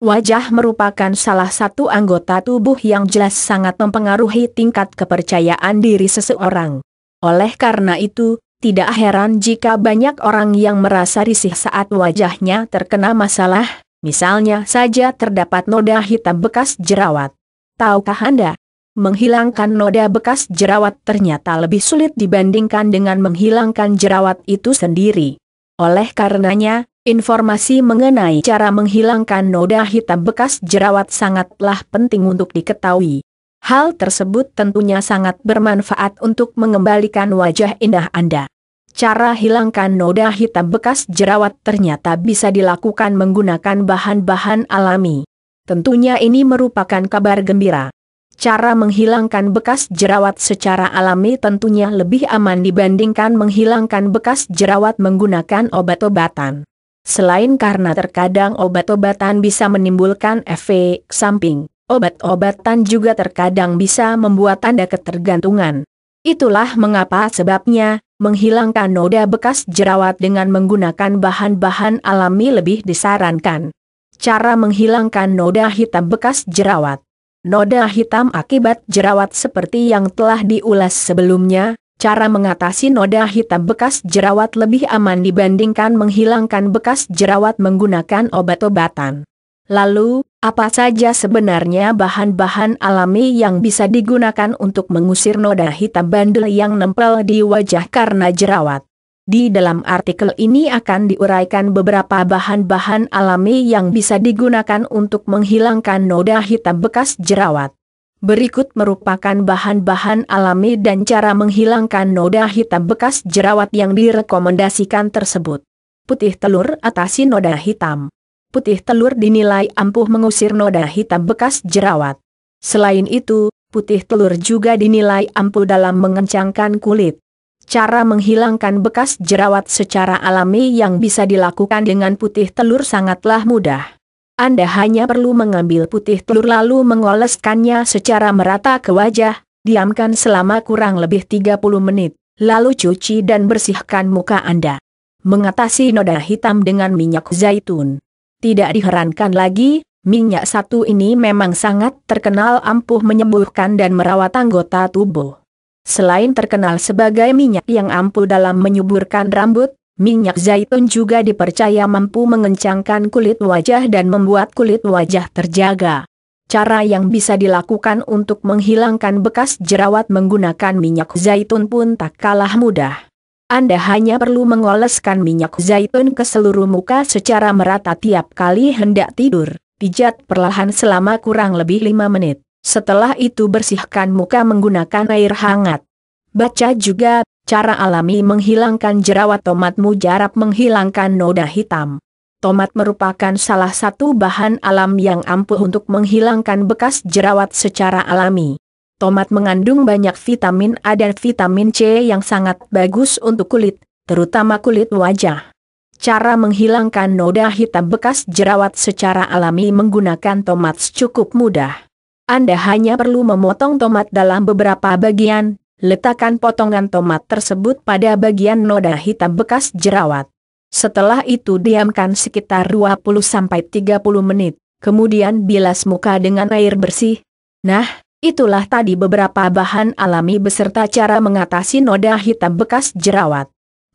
Wajah merupakan salah satu anggota tubuh yang jelas sangat mempengaruhi tingkat kepercayaan diri seseorang. Oleh karena itu, tidak heran jika banyak orang yang merasa risih saat wajahnya terkena masalah, misalnya saja terdapat noda hitam bekas jerawat. Tahukah Anda? Menghilangkan noda bekas jerawat ternyata lebih sulit dibandingkan dengan menghilangkan jerawat itu sendiri. Oleh karenanya, Informasi mengenai cara menghilangkan noda hitam bekas jerawat sangatlah penting untuk diketahui. Hal tersebut tentunya sangat bermanfaat untuk mengembalikan wajah indah Anda. Cara hilangkan noda hitam bekas jerawat ternyata bisa dilakukan menggunakan bahan-bahan alami. Tentunya ini merupakan kabar gembira. Cara menghilangkan bekas jerawat secara alami tentunya lebih aman dibandingkan menghilangkan bekas jerawat menggunakan obat-obatan. Selain karena terkadang obat-obatan bisa menimbulkan efek samping, obat-obatan juga terkadang bisa membuat tanda ketergantungan. Itulah mengapa sebabnya, menghilangkan noda bekas jerawat dengan menggunakan bahan-bahan alami lebih disarankan. Cara menghilangkan noda hitam bekas jerawat Noda hitam akibat jerawat seperti yang telah diulas sebelumnya, cara mengatasi noda hitam bekas jerawat lebih aman dibandingkan menghilangkan bekas jerawat menggunakan obat-obatan. Lalu, apa saja sebenarnya bahan-bahan alami yang bisa digunakan untuk mengusir noda hitam bandel yang nempel di wajah karena jerawat? Di dalam artikel ini akan diuraikan beberapa bahan-bahan alami yang bisa digunakan untuk menghilangkan noda hitam bekas jerawat. Berikut merupakan bahan-bahan alami dan cara menghilangkan noda hitam bekas jerawat yang direkomendasikan tersebut. Putih telur atasi noda hitam. Putih telur dinilai ampuh mengusir noda hitam bekas jerawat. Selain itu, putih telur juga dinilai ampuh dalam mengencangkan kulit. Cara menghilangkan bekas jerawat secara alami yang bisa dilakukan dengan putih telur sangatlah mudah. Anda hanya perlu mengambil putih telur lalu mengoleskannya secara merata ke wajah, diamkan selama kurang lebih 30 menit, lalu cuci dan bersihkan muka Anda. Mengatasi noda hitam dengan minyak zaitun. Tidak diherankan lagi, minyak satu ini memang sangat terkenal ampuh menyembuhkan dan merawat anggota tubuh. Selain terkenal sebagai minyak yang ampuh dalam menyuburkan rambut, Minyak zaitun juga dipercaya mampu mengencangkan kulit wajah dan membuat kulit wajah terjaga. Cara yang bisa dilakukan untuk menghilangkan bekas jerawat menggunakan minyak zaitun pun tak kalah mudah. Anda hanya perlu mengoleskan minyak zaitun ke seluruh muka secara merata tiap kali hendak tidur, pijat perlahan selama kurang lebih 5 menit. Setelah itu bersihkan muka menggunakan air hangat. Baca juga Cara alami menghilangkan jerawat tomatmu jarap menghilangkan noda hitam. Tomat merupakan salah satu bahan alam yang ampuh untuk menghilangkan bekas jerawat secara alami. Tomat mengandung banyak vitamin A dan vitamin C yang sangat bagus untuk kulit, terutama kulit wajah. Cara menghilangkan noda hitam bekas jerawat secara alami menggunakan tomat cukup mudah. Anda hanya perlu memotong tomat dalam beberapa bagian, letakkan potongan tomat tersebut pada bagian noda hitam bekas jerawat. Setelah itu diamkan sekitar 20-30 menit, kemudian bilas muka dengan air bersih. Nah, itulah tadi beberapa bahan alami beserta cara mengatasi noda hitam bekas jerawat.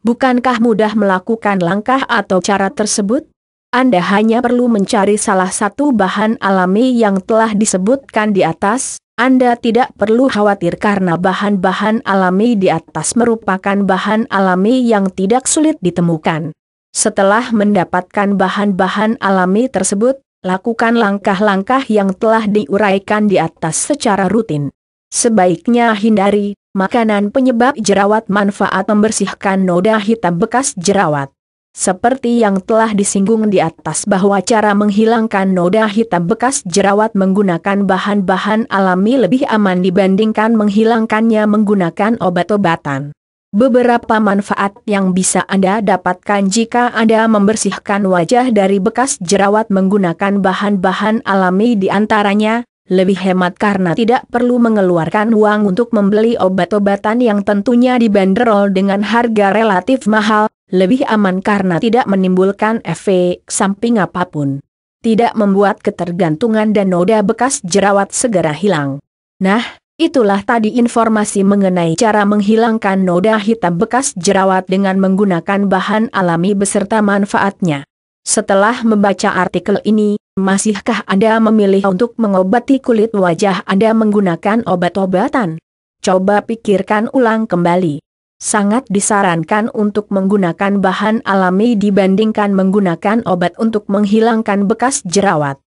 Bukankah mudah melakukan langkah atau cara tersebut? Anda hanya perlu mencari salah satu bahan alami yang telah disebutkan di atas, anda tidak perlu khawatir karena bahan-bahan alami di atas merupakan bahan alami yang tidak sulit ditemukan. Setelah mendapatkan bahan-bahan alami tersebut, lakukan langkah-langkah yang telah diuraikan di atas secara rutin. Sebaiknya hindari makanan penyebab jerawat manfaat membersihkan noda hitam bekas jerawat. Seperti yang telah disinggung di atas bahwa cara menghilangkan noda hitam bekas jerawat menggunakan bahan-bahan alami lebih aman dibandingkan menghilangkannya menggunakan obat-obatan. Beberapa manfaat yang bisa Anda dapatkan jika Anda membersihkan wajah dari bekas jerawat menggunakan bahan-bahan alami di antaranya, lebih hemat karena tidak perlu mengeluarkan uang untuk membeli obat-obatan yang tentunya dibanderol dengan harga relatif mahal, lebih aman karena tidak menimbulkan efek samping apapun. Tidak membuat ketergantungan dan noda bekas jerawat segera hilang. Nah, itulah tadi informasi mengenai cara menghilangkan noda hitam bekas jerawat dengan menggunakan bahan alami beserta manfaatnya. Setelah membaca artikel ini, Masihkah Anda memilih untuk mengobati kulit wajah Anda menggunakan obat-obatan? Coba pikirkan ulang kembali. Sangat disarankan untuk menggunakan bahan alami dibandingkan menggunakan obat untuk menghilangkan bekas jerawat.